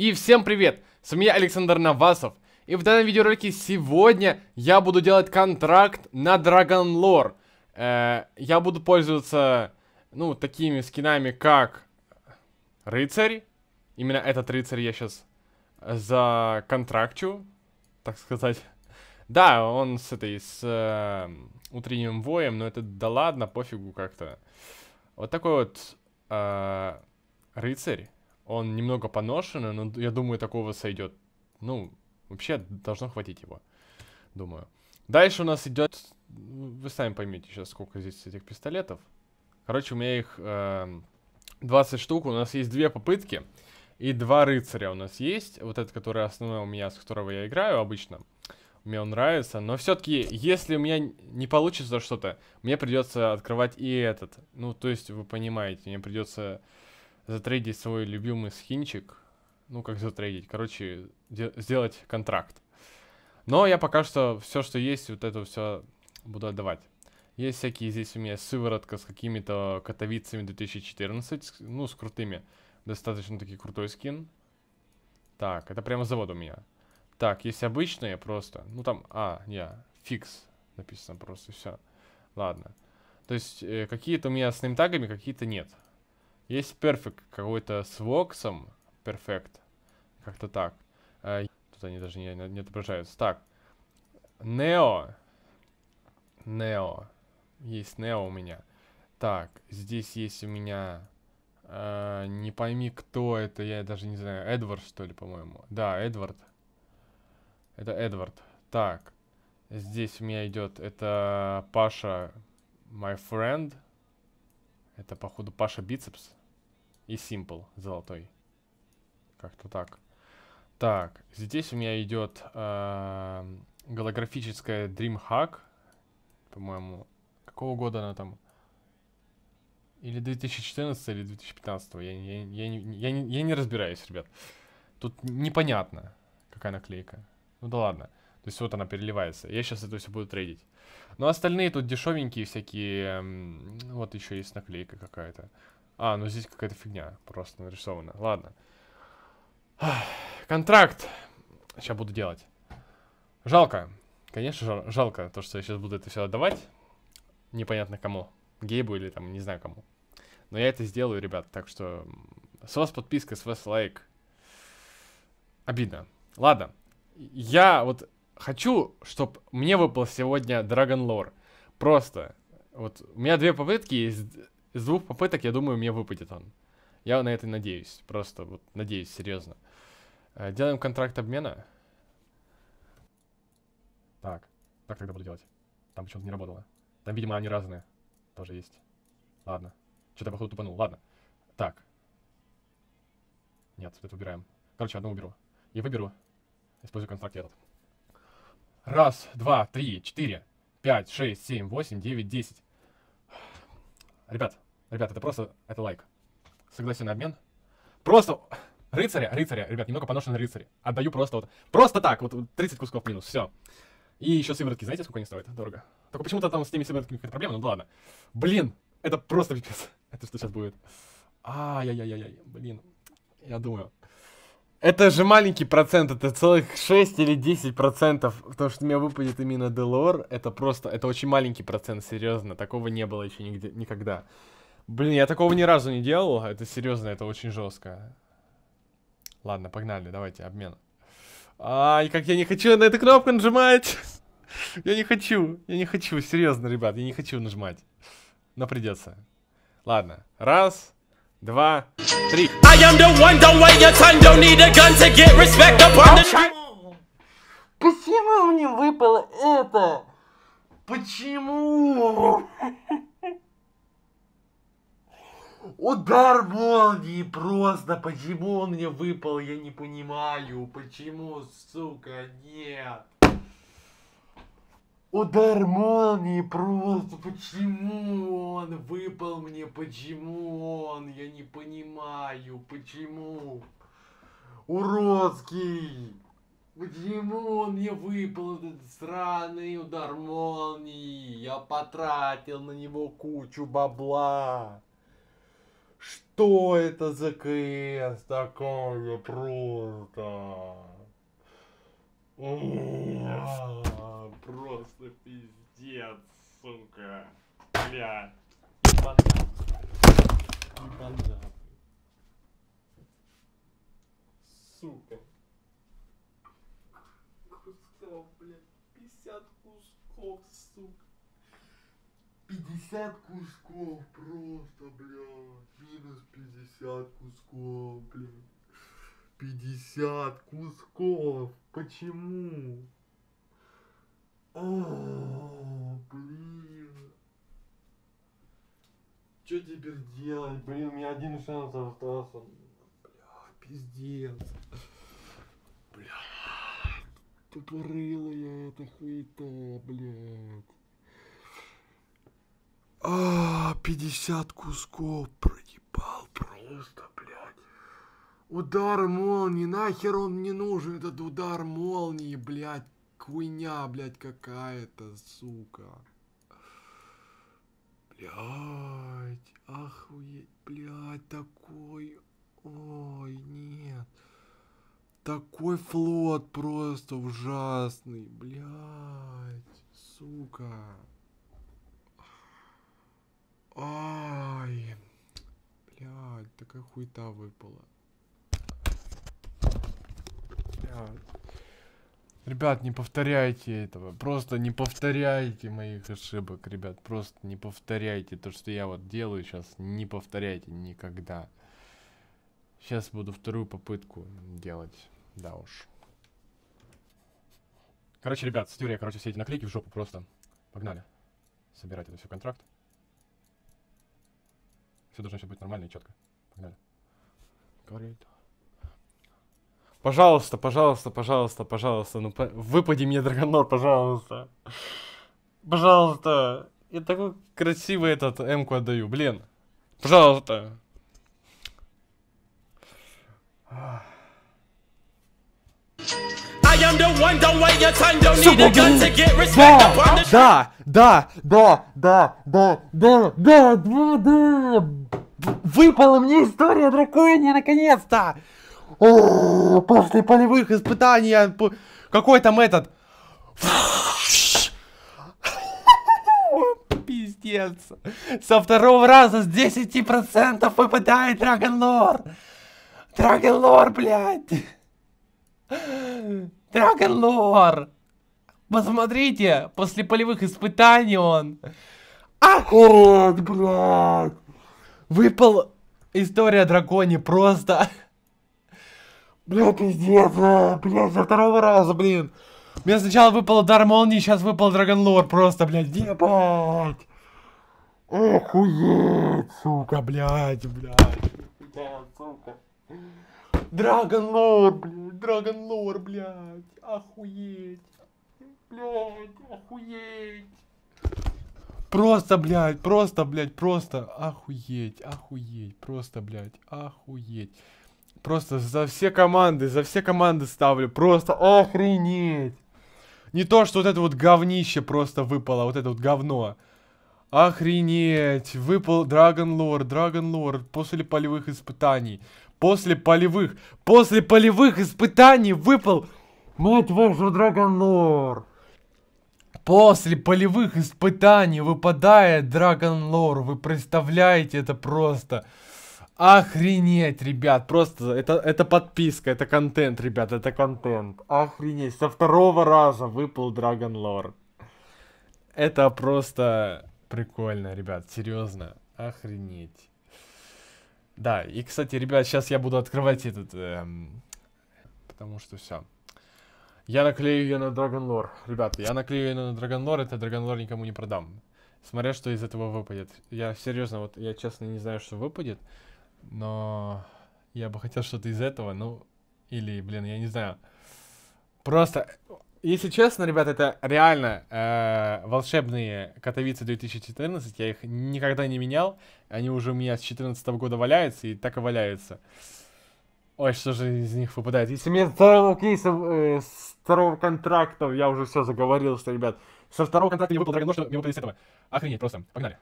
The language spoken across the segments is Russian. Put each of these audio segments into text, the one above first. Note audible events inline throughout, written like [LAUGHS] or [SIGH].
И всем привет, с вами Александр Навасов. И в данном видеоролике сегодня я буду делать контракт на Dragon Lore. Э, я буду пользоваться, ну, такими скинами, как рыцарь. Именно этот рыцарь я сейчас за контрактчу, так сказать. Да, он с этой, с э, утренним воем, но это да ладно, пофигу как-то. Вот такой вот э, рыцарь. Он немного поношенный, но я думаю, такого сойдет. Ну, вообще должно хватить его. Думаю. Дальше у нас идет... Вы сами поймете, сейчас, сколько здесь этих пистолетов. Короче, у меня их э, эм, 20 штук. У нас есть две попытки. И два рыцаря у нас есть. Вот этот, который основной у меня, с которого я играю обычно. Мне он нравится. Но все-таки, если у меня не получится что-то, мне придется открывать и этот. Ну, то есть, вы понимаете, мне придется затрейдить свой любимый скинчик. Ну, как затрейдить, короче, сделать контракт. Но я пока что все, что есть, вот это все буду отдавать. Есть всякие здесь у меня сыворотка с какими-то котовицами 2014, ну, с крутыми. Достаточно таки крутой скин. Так, это прямо завод у меня. Так, есть обычные просто. Ну, там, а, не, фикс написано просто, все. Ладно. То есть, э, какие-то у меня с ним тагами, какие-то нет. Есть перфект какой-то с воксом. Перфект. Как-то так. А, тут они даже не, не отображаются. Так. Neo, Neo, Есть Neo у меня. Так, здесь есть у меня... Э, не пойми, кто это, я даже не знаю. Эдвард, что ли, по-моему? Да, Эдвард. Это Эдвард. Так, здесь у меня идет... Это Паша, my friend. Это, походу, Паша Бицепс. И Simple золотой. Как-то так. Так, здесь у меня идет э, эм, голографическая DreamHack. По-моему, какого года она там? Или 2014, или 2015. Я, я, я, я, я, не, я не разбираюсь, ребят. Тут непонятно, какая наклейка. Ну да ладно. То есть вот она переливается. Я сейчас это все буду трейдить. Но остальные тут дешевенькие всякие. Эм, вот еще есть наклейка какая-то. А, ну здесь какая-то фигня просто нарисована. Ладно. Контракт. Сейчас буду делать. Жалко. Конечно, жалко то, что я сейчас буду это все отдавать. Непонятно кому. Гейбу или там, не знаю кому. Но я это сделаю, ребят. Так что с вас подписка, с вас лайк. Обидно. Ладно. Я вот хочу, чтобы мне выпал сегодня Dragon Lore. Просто. Вот у меня две попытки есть из двух попыток, я думаю, мне выпадет он. Я на это надеюсь. Просто вот надеюсь, серьезно. Э, делаем контракт обмена. Так. Так тогда буду делать. Там почему-то не работало. Там, видимо, они разные. Тоже есть. Ладно. Что-то, походу, тупанул. Ладно. Так. Нет, вот это убираем. Короче, одну уберу. я выберу. Использую контракт этот. Раз, два, три, четыре, пять, шесть, семь, восемь, девять, десять. Ребят, ребят, это просто, это лайк. Согласен на обмен. Просто рыцаря, рыцаря, ребят, немного поношенный рыцарь. Отдаю просто вот, просто так, вот 30 кусков минус, все. И еще сыворотки, знаете, сколько они стоят? Дорого. Только почему-то там с теми сыворотками какая-то проблема, ну ладно. Блин, это просто пипец. [LAUGHS] Это что сейчас будет? Ай-яй-яй-яй, блин. Я думаю. Это же маленький процент, это целых 6 или 10 процентов. То, что у меня выпадет именно Делор, это просто, это очень маленький процент, серьезно. Такого не было еще нигде, никогда. Блин, я такого ни разу не делал, это серьезно, это очень жестко. Ладно, погнали, давайте, обмен. Ай, как я не хочу на эту кнопку нажимать! [LAUGHS] Я не хочу, я не хочу, серьезно, ребят, я не хочу нажимать. Но придется. Ладно, раз, два, три. I am Почему мне выпало это? Почему? Удар молнии просто. Почему он мне выпал, я не понимаю. Почему, сука, нет? Удар молнии просто. Почему? он выпал мне, почему он? Я не понимаю, почему? Уродский! Почему он мне выпал этот сраный удар молнии? Я потратил на него кучу бабла. Что это за КС такое просто? просто пиздец, сука. Бля. блядь, 50 кусков, сука. 50 кусков просто, блядь. Минус 50 кусков, блядь. 50 кусков. Почему? О, а, блин. Что теперь делать? Блин, у меня один шанс остался. Бля, пиздец тупорылая эта хуета, блядь. А, 50 кусков проебал просто, блядь. Удар молнии, нахер он мне нужен, этот удар молнии, блядь. Хуйня, блядь, какая-то, сука. Блядь, охуеть, блядь, такой... Ой, нет. Такой флот просто ужасный, блядь, сука. Ай, блядь, такая хуйта выпала. Блядь. Ребят, не повторяйте этого. Просто не повторяйте моих ошибок, ребят. Просто не повторяйте то, что я вот делаю сейчас. Не повторяйте никогда. Сейчас буду вторую попытку делать. Да уж. Короче, ребят, с теория, короче, все эти наклейки в жопу просто. Погнали. Собирать это все контракт. Все должно все быть нормально и четко. Погнали. Говорит. Пожалуйста, пожалуйста, пожалуйста, пожалуйста, ну по... выпади мне, Драгонор, пожалуйста. Пожалуйста. Я такой красивый этот М-ку отдаю, блин. Пожалуйста. Да, да, да, да, да, да, да, да, да. Выпала мне история дракония наконец-то. После полевых испытаний а, какой там этот. [LAUGHS] Пиздец. Со второго раза с 10% выпадает Драгонлор. Драгонлор, блядь! Драгонлор! Посмотрите, после полевых испытаний он... Охуеть, блядь! Выпал история дракони просто... Бля, пиздец, э, бля, за второго раза, блин. Мне сначала выпал удар молнии, сейчас выпал драгонлор просто, блядь, ебать. Охуеть, сука, блядь, блядь. Блядь, сука. Драгонлор, блядь, Драгонлор, блядь, охуеть, блядь, охуеть. Просто, блядь, просто, блядь, просто охуеть, охуеть, просто, блядь, охуеть. Просто за все команды, за все команды ставлю, просто охренеть. Не то, что вот это вот говнище просто выпало, вот это вот говно. Охренеть, выпал Драгон Лорд, Драгон Лорд после полевых испытаний. После полевых, после полевых испытаний выпал... Мать вашу, Драгонлор! После полевых испытаний выпадает Драгонлор. Вы представляете, это просто... Охренеть, ребят, просто это, это подписка, это контент, ребят, это контент. Охренеть, со второго раза выпал драгонлор. Это просто прикольно, ребят, серьезно, охренеть. Да, и, кстати, ребят, сейчас я буду открывать этот... Эм, потому что все. Я наклею ее на Dragon Lore. Ребята, я наклею ее на Dragon Lore, это Dragon Lore никому не продам. Смотря, что из этого выпадет. Я серьезно, вот я честно не знаю, что выпадет. Но я бы хотел что-то из этого, ну... Или, блин, я не знаю. Просто если честно, ребят, это реально э, волшебные Катовицы 2014. Я их никогда не менял. Они уже у меня с 2014 года валяются и так и валяются. Ой, что же из них выпадает? Если мне второго кейса, э, с второго контракта, я уже все заговорился, ребят. Со второго контракта не выпал Драгонлор, что мне выпадет с этого. Охренеть просто. Погнали.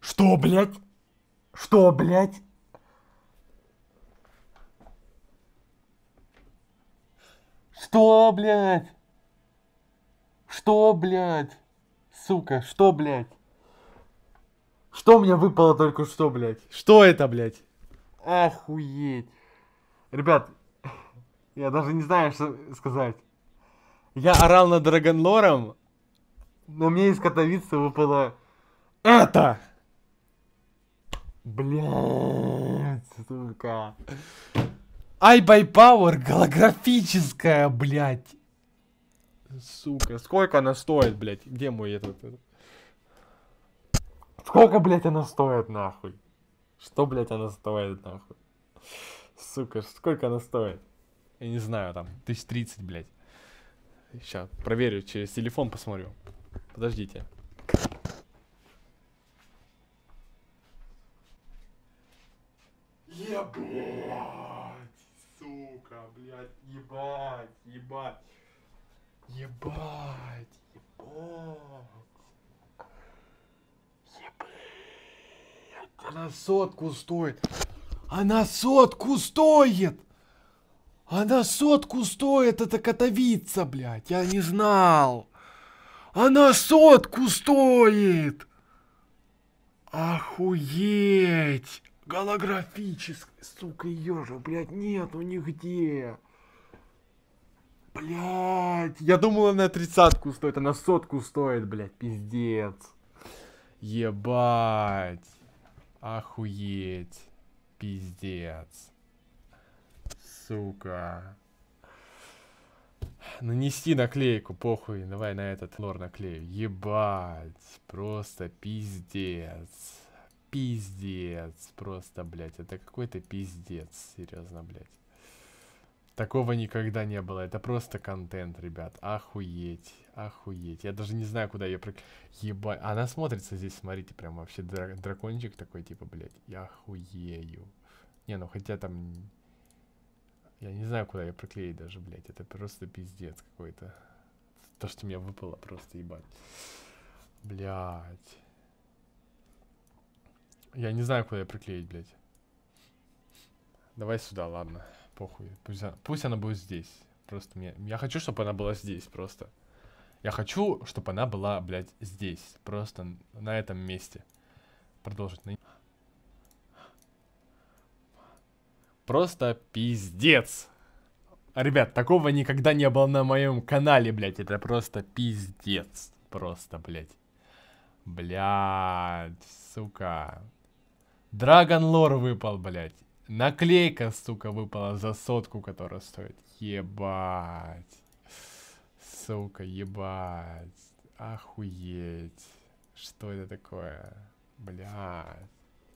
Что, блядь? Что, блядь? Что, блядь? Что, блядь? Сука, что, блядь? Что у меня выпало только что, блядь? Что это, блядь? Охуеть. Ребят, я даже не знаю, что сказать. Я орал над Драгонлором, но мне из Катовицы выпало... Это! Блядь, сука. Ай бай Power голографическая, блядь. Сука, сколько она стоит, блядь? Где мой этот... Сколько, блядь, она стоит, нахуй? Что, блядь, она стоит, нахуй? Сука, сколько она стоит? Я не знаю, там, тысяч тридцать, блядь. Сейчас, проверю, через телефон посмотрю. Подождите. Yeah, Ебать, ебать. Ебать, ебать. Ебать. Она сотку стоит. Она сотку стоит. Она сотку стоит, это котовица, блядь. Я не знал. Она сотку стоит. Охуеть! Голографической, сука, ее же, блядь, нету нигде. Блять, я думал, она на тридцатку стоит, она сотку стоит, блять, пиздец. Ебать. Охуеть. Пиздец. Сука. Нанести наклейку, похуй. Давай на этот лор наклею. Ебать. Просто пиздец. Пиздец. Просто, блядь, это какой-то пиздец. Серьезно, блядь. Такого никогда не было. Это просто контент, ребят. Охуеть. Охуеть. Я даже не знаю, куда ее прик... Ебать. Она смотрится здесь, смотрите, прям вообще дра... дракончик такой, типа, блядь. Я охуею. Не, ну хотя там... Я не знаю, куда ее приклеить даже, блядь. Это просто пиздец какой-то. То, что мне выпало, просто ебать. Блядь. Я не знаю, куда ее приклеить, блядь. Давай сюда, ладно похуй. Пусть она, пусть она будет здесь. Просто мне... Я хочу, чтобы она была здесь просто. Я хочу, чтобы она была, блядь, здесь. Просто на этом месте. Продолжить. Просто пиздец. Ребят, такого никогда не было на моем канале, блядь. Это просто пиздец. Просто, блядь. Блядь, сука. Драгон лор выпал, блядь. Наклейка, сука, выпала за сотку, которая стоит. Ебать. Сука, ебать. Охуеть. Что это такое? Бля.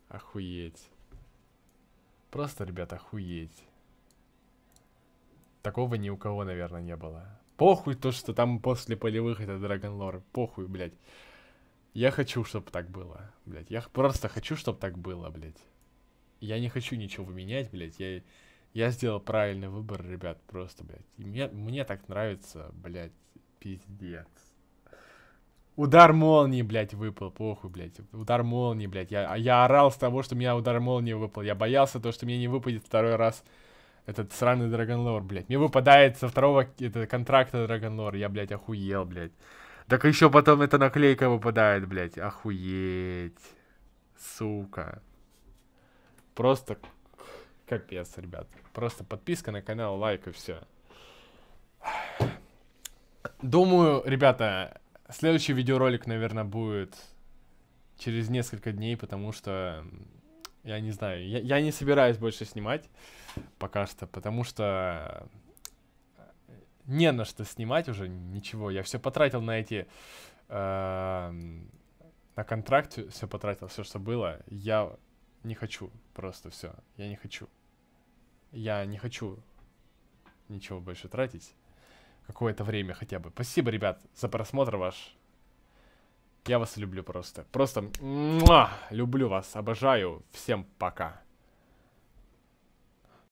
Охуеть. Просто, ребята, охуеть. Такого ни у кого, наверное, не было. Похуй то, что там после полевых это Драгонлор. Похуй, блядь. Я хочу, чтобы так было, блядь. Я просто хочу, чтобы так было, блядь. Я не хочу ничего менять, блядь. Я, я сделал правильный выбор, ребят, просто, блядь. И мне, мне так нравится, блядь, пиздец. Удар молнии, блядь, выпал, похуй, блядь. Удар молнии, блядь. Я, я орал с того, что у меня удар молнии выпал. Я боялся того, что мне не выпадет второй раз этот сраный Драгонлор, блядь. Мне выпадает со второго это, контракта Драгонлор. Я, блядь, охуел, блядь. Так еще потом эта наклейка выпадает, блядь. Охуеть. Сука. Просто капец, ребят. Просто подписка на канал, лайк и все. Думаю, ребята, следующий видеоролик, наверное, будет через несколько дней, потому что я не знаю, я, я не собираюсь больше снимать пока что, потому что э, не на что снимать уже ничего. Я все потратил на эти э, на контракт, все потратил, все, что было. Я не хочу, просто все. Я не хочу. Я не хочу ничего больше тратить. Какое-то время хотя бы. Спасибо, ребят, за просмотр ваш. Я вас люблю просто. Просто муа, люблю вас, обожаю. Всем пока.